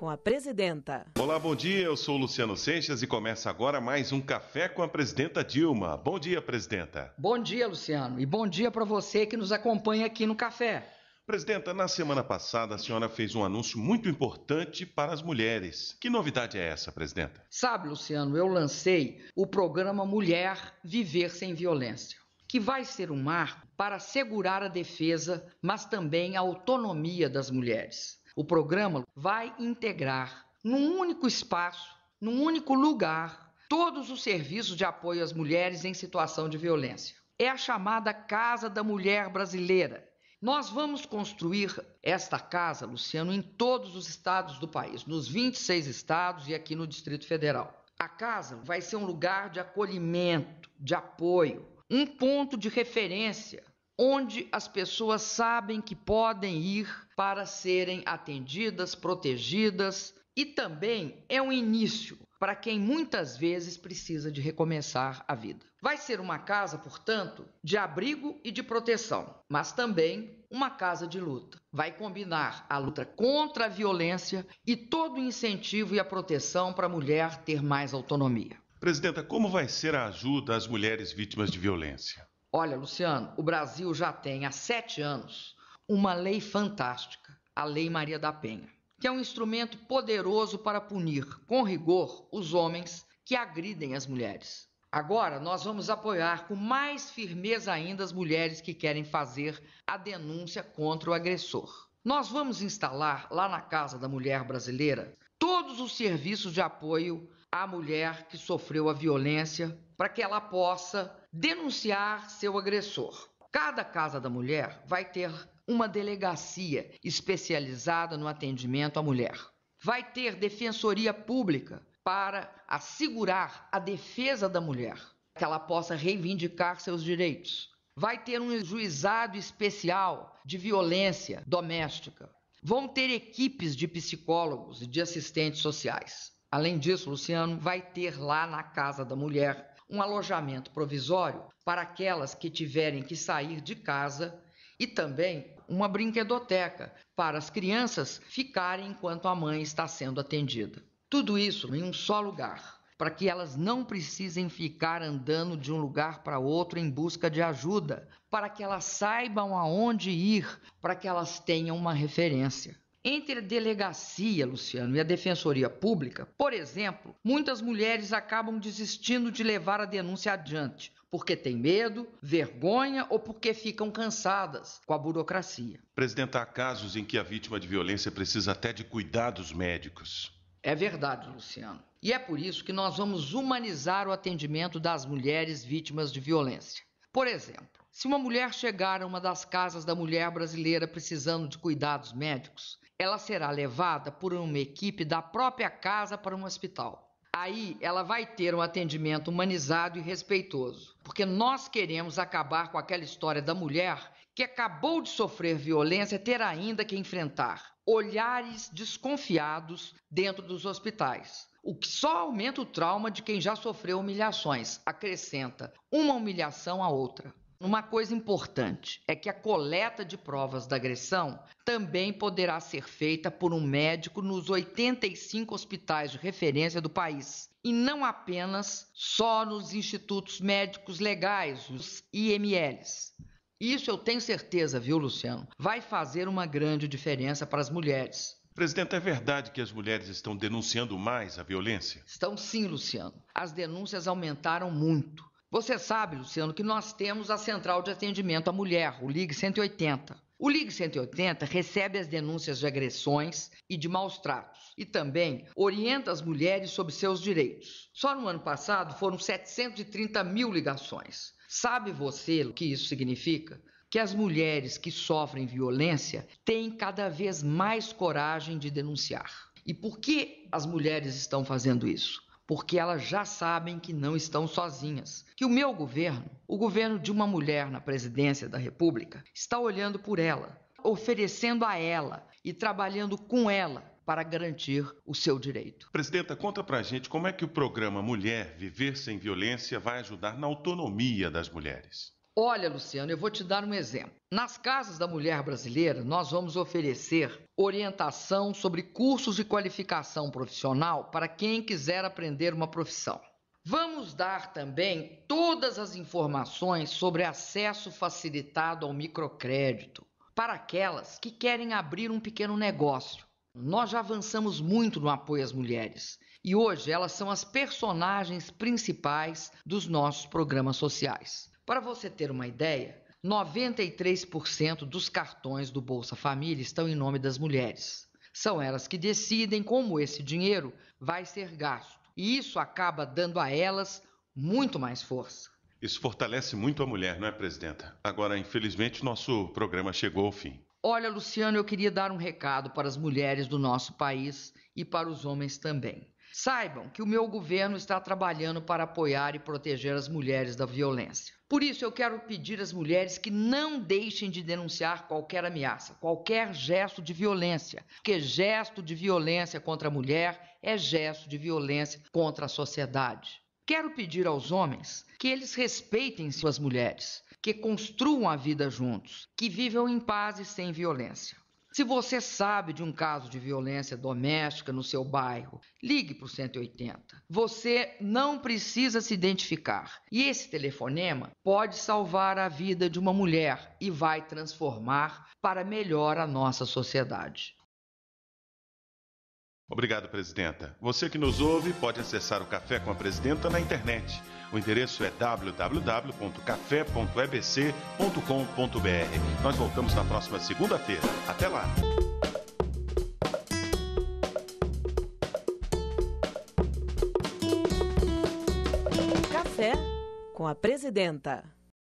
com a presidenta. Olá, bom dia. Eu sou Luciano Seixas e começa agora mais um Café com a presidenta Dilma. Bom dia, presidenta. Bom dia, Luciano. E bom dia para você que nos acompanha aqui no Café. Presidenta, na semana passada a senhora fez um anúncio muito importante para as mulheres. Que novidade é essa, presidenta? Sabe, Luciano, eu lancei o programa Mulher Viver Sem Violência, que vai ser um marco para assegurar a defesa, mas também a autonomia das mulheres. O programa vai integrar num único espaço, num único lugar, todos os serviços de apoio às mulheres em situação de violência. É a chamada Casa da Mulher Brasileira. Nós vamos construir esta casa, Luciano, em todos os estados do país, nos 26 estados e aqui no Distrito Federal. A casa vai ser um lugar de acolhimento, de apoio, um ponto de referência onde as pessoas sabem que podem ir para serem atendidas, protegidas e também é um início para quem muitas vezes precisa de recomeçar a vida. Vai ser uma casa, portanto, de abrigo e de proteção, mas também uma casa de luta. Vai combinar a luta contra a violência e todo o incentivo e a proteção para a mulher ter mais autonomia. Presidenta, como vai ser a ajuda às mulheres vítimas de violência? Olha, Luciano, o Brasil já tem há sete anos uma lei fantástica, a Lei Maria da Penha, que é um instrumento poderoso para punir com rigor os homens que agridem as mulheres. Agora, nós vamos apoiar com mais firmeza ainda as mulheres que querem fazer a denúncia contra o agressor. Nós vamos instalar lá na Casa da Mulher Brasileira todos os serviços de apoio à mulher que sofreu a violência para que ela possa denunciar seu agressor. Cada casa da mulher vai ter uma delegacia especializada no atendimento à mulher. Vai ter defensoria pública para assegurar a defesa da mulher, que ela possa reivindicar seus direitos. Vai ter um juizado especial de violência doméstica. Vão ter equipes de psicólogos e de assistentes sociais. Além disso, Luciano, vai ter lá na Casa da Mulher um alojamento provisório para aquelas que tiverem que sair de casa e também uma brinquedoteca para as crianças ficarem enquanto a mãe está sendo atendida. Tudo isso em um só lugar, para que elas não precisem ficar andando de um lugar para outro em busca de ajuda, para que elas saibam aonde ir, para que elas tenham uma referência. Entre a delegacia, Luciano, e a defensoria pública, por exemplo, muitas mulheres acabam desistindo de levar a denúncia adiante, porque têm medo, vergonha ou porque ficam cansadas com a burocracia. Presidente, há casos em que a vítima de violência precisa até de cuidados médicos. É verdade, Luciano. E é por isso que nós vamos humanizar o atendimento das mulheres vítimas de violência. Por exemplo, se uma mulher chegar a uma das casas da mulher brasileira precisando de cuidados médicos, ela será levada por uma equipe da própria casa para um hospital. Aí ela vai ter um atendimento humanizado e respeitoso, porque nós queremos acabar com aquela história da mulher que acabou de sofrer violência ter ainda que enfrentar olhares desconfiados dentro dos hospitais o que só aumenta o trauma de quem já sofreu humilhações, acrescenta uma humilhação à outra. Uma coisa importante é que a coleta de provas da agressão também poderá ser feita por um médico nos 85 hospitais de referência do país, e não apenas só nos institutos médicos legais, os IMLs. Isso eu tenho certeza, viu, Luciano? Vai fazer uma grande diferença para as mulheres. Presidente, é verdade que as mulheres estão denunciando mais a violência? Estão sim, Luciano. As denúncias aumentaram muito. Você sabe, Luciano, que nós temos a Central de Atendimento à Mulher, o Ligue 180. O Ligue 180 recebe as denúncias de agressões e de maus tratos e também orienta as mulheres sobre seus direitos. Só no ano passado foram 730 mil ligações. Sabe você o que isso significa? Que as mulheres que sofrem violência têm cada vez mais coragem de denunciar. E por que as mulheres estão fazendo isso? porque elas já sabem que não estão sozinhas, que o meu governo, o governo de uma mulher na presidência da República, está olhando por ela, oferecendo a ela e trabalhando com ela para garantir o seu direito. Presidenta, conta pra gente como é que o programa Mulher Viver Sem Violência vai ajudar na autonomia das mulheres. Olha, Luciano, eu vou te dar um exemplo. Nas casas da mulher brasileira, nós vamos oferecer orientação sobre cursos de qualificação profissional para quem quiser aprender uma profissão. Vamos dar também todas as informações sobre acesso facilitado ao microcrédito para aquelas que querem abrir um pequeno negócio. Nós já avançamos muito no apoio às mulheres e hoje elas são as personagens principais dos nossos programas sociais. Para você ter uma ideia, 93% dos cartões do Bolsa Família estão em nome das mulheres. São elas que decidem como esse dinheiro vai ser gasto, e isso acaba dando a elas muito mais força. Isso fortalece muito a mulher, não é, presidenta? Agora, infelizmente, nosso programa chegou ao fim. Olha, Luciano, eu queria dar um recado para as mulheres do nosso país e para os homens também. Saibam que o meu governo está trabalhando para apoiar e proteger as mulheres da violência. Por isso, eu quero pedir às mulheres que não deixem de denunciar qualquer ameaça, qualquer gesto de violência, porque gesto de violência contra a mulher é gesto de violência contra a sociedade. Quero pedir aos homens que eles respeitem suas mulheres, que construam a vida juntos, que vivam em paz e sem violência. Se você sabe de um caso de violência doméstica no seu bairro, ligue para o 180. Você não precisa se identificar. E esse telefonema pode salvar a vida de uma mulher e vai transformar para melhor a nossa sociedade. Obrigado, presidenta. Você que nos ouve pode acessar o Café com a Presidenta na internet. O endereço é www.café.ebc.com.br. Nós voltamos na próxima segunda-feira. Até lá! Café com a Presidenta.